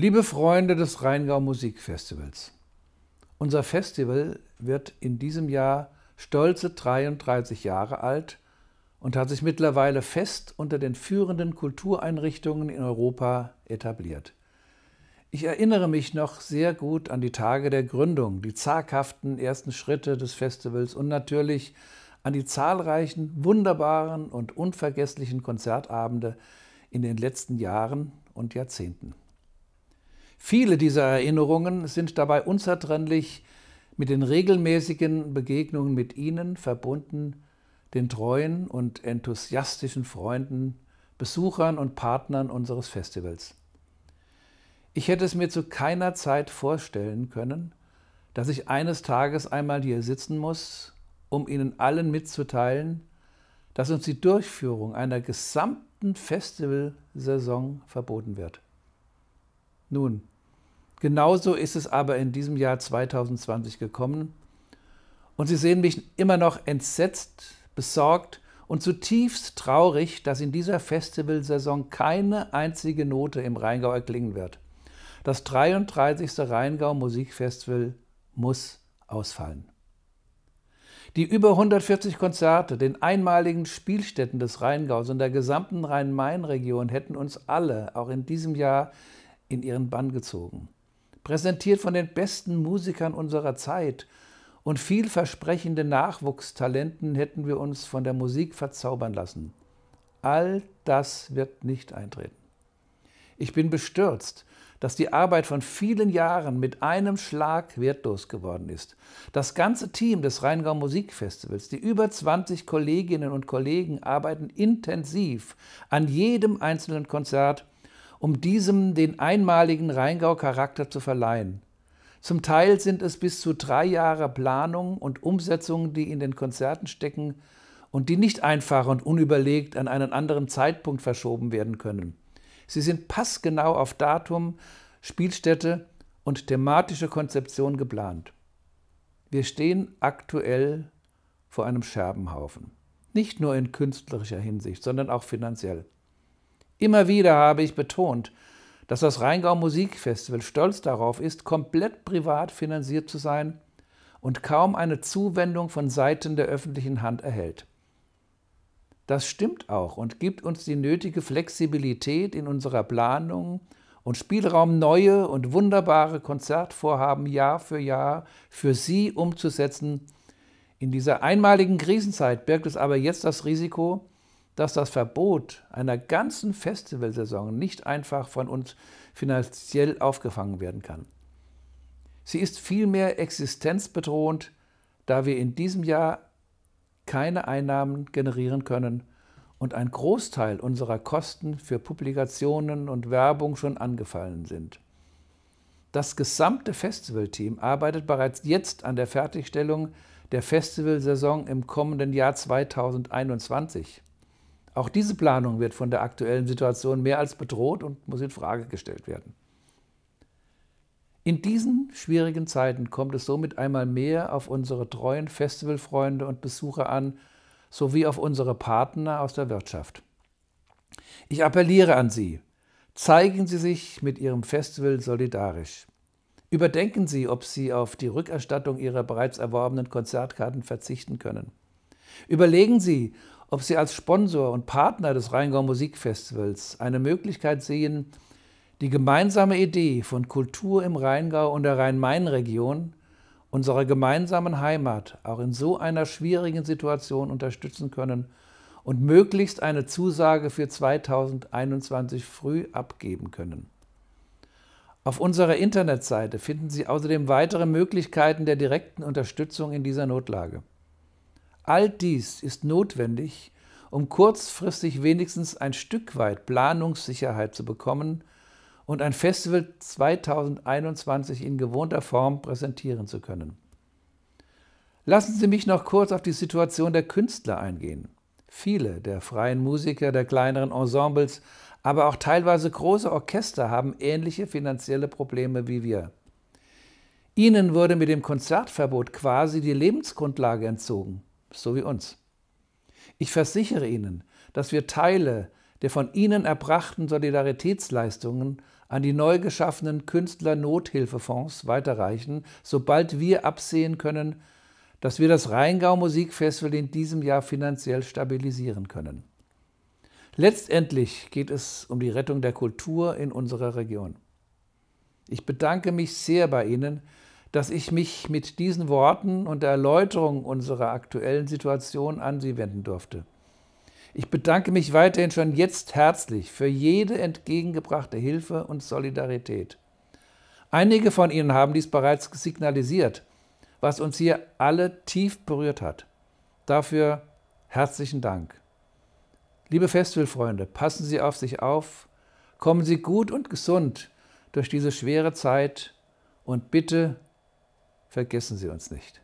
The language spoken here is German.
Liebe Freunde des Rheingau Musikfestivals, unser Festival wird in diesem Jahr stolze 33 Jahre alt und hat sich mittlerweile fest unter den führenden Kultureinrichtungen in Europa etabliert. Ich erinnere mich noch sehr gut an die Tage der Gründung, die zaghaften ersten Schritte des Festivals und natürlich an die zahlreichen wunderbaren und unvergesslichen Konzertabende in den letzten Jahren und Jahrzehnten. Viele dieser Erinnerungen sind dabei unzertrennlich mit den regelmäßigen Begegnungen mit ihnen verbunden, den treuen und enthusiastischen Freunden, Besuchern und Partnern unseres Festivals. Ich hätte es mir zu keiner Zeit vorstellen können, dass ich eines Tages einmal hier sitzen muss, um Ihnen allen mitzuteilen, dass uns die Durchführung einer gesamten Festivalsaison verboten wird. Nun, Genauso ist es aber in diesem Jahr 2020 gekommen. Und Sie sehen mich immer noch entsetzt, besorgt und zutiefst traurig, dass in dieser Festivalsaison keine einzige Note im Rheingau erklingen wird. Das 33. Rheingau Musikfestival muss ausfallen. Die über 140 Konzerte, den einmaligen Spielstätten des Rheingaus und der gesamten Rhein-Main-Region hätten uns alle auch in diesem Jahr in ihren Bann gezogen präsentiert von den besten Musikern unserer Zeit und vielversprechenden Nachwuchstalenten hätten wir uns von der Musik verzaubern lassen. All das wird nicht eintreten. Ich bin bestürzt, dass die Arbeit von vielen Jahren mit einem Schlag wertlos geworden ist. Das ganze Team des Rheingau Musikfestivals, die über 20 Kolleginnen und Kollegen arbeiten intensiv an jedem einzelnen Konzert um diesem den einmaligen Rheingau-Charakter zu verleihen. Zum Teil sind es bis zu drei Jahre Planung und Umsetzung, die in den Konzerten stecken und die nicht einfach und unüberlegt an einen anderen Zeitpunkt verschoben werden können. Sie sind passgenau auf Datum, Spielstätte und thematische Konzeption geplant. Wir stehen aktuell vor einem Scherbenhaufen. Nicht nur in künstlerischer Hinsicht, sondern auch finanziell. Immer wieder habe ich betont, dass das Rheingau Musikfestival stolz darauf ist, komplett privat finanziert zu sein und kaum eine Zuwendung von Seiten der öffentlichen Hand erhält. Das stimmt auch und gibt uns die nötige Flexibilität in unserer Planung und Spielraum, neue und wunderbare Konzertvorhaben Jahr für Jahr für Sie umzusetzen. In dieser einmaligen Krisenzeit birgt es aber jetzt das Risiko, dass das Verbot einer ganzen Festivalsaison nicht einfach von uns finanziell aufgefangen werden kann. Sie ist vielmehr existenzbedrohend, da wir in diesem Jahr keine Einnahmen generieren können und ein Großteil unserer Kosten für Publikationen und Werbung schon angefallen sind. Das gesamte Festivalteam arbeitet bereits jetzt an der Fertigstellung der Festivalsaison im kommenden Jahr 2021. Auch diese Planung wird von der aktuellen Situation mehr als bedroht und muss in Frage gestellt werden. In diesen schwierigen Zeiten kommt es somit einmal mehr auf unsere treuen Festivalfreunde und Besucher an, sowie auf unsere Partner aus der Wirtschaft. Ich appelliere an Sie, zeigen Sie sich mit Ihrem Festival solidarisch. Überdenken Sie, ob Sie auf die Rückerstattung Ihrer bereits erworbenen Konzertkarten verzichten können. Überlegen Sie, ob Sie als Sponsor und Partner des Rheingau Musikfestivals eine Möglichkeit sehen, die gemeinsame Idee von Kultur im Rheingau und der Rhein-Main-Region, unserer gemeinsamen Heimat, auch in so einer schwierigen Situation unterstützen können und möglichst eine Zusage für 2021 früh abgeben können. Auf unserer Internetseite finden Sie außerdem weitere Möglichkeiten der direkten Unterstützung in dieser Notlage. All dies ist notwendig, um kurzfristig wenigstens ein Stück weit Planungssicherheit zu bekommen und ein Festival 2021 in gewohnter Form präsentieren zu können. Lassen Sie mich noch kurz auf die Situation der Künstler eingehen. Viele der freien Musiker der kleineren Ensembles, aber auch teilweise große Orchester haben ähnliche finanzielle Probleme wie wir. Ihnen wurde mit dem Konzertverbot quasi die Lebensgrundlage entzogen so wie uns. Ich versichere Ihnen, dass wir Teile der von Ihnen erbrachten Solidaritätsleistungen an die neu geschaffenen Künstlernothilfefonds weiterreichen, sobald wir absehen können, dass wir das Rheingau Musikfestival in diesem Jahr finanziell stabilisieren können. Letztendlich geht es um die Rettung der Kultur in unserer Region. Ich bedanke mich sehr bei Ihnen, dass ich mich mit diesen Worten und der Erläuterung unserer aktuellen Situation an Sie wenden durfte. Ich bedanke mich weiterhin schon jetzt herzlich für jede entgegengebrachte Hilfe und Solidarität. Einige von Ihnen haben dies bereits signalisiert, was uns hier alle tief berührt hat. Dafür herzlichen Dank. Liebe Festivalfreunde, passen Sie auf sich auf, kommen Sie gut und gesund durch diese schwere Zeit und bitte vergessen Sie uns nicht.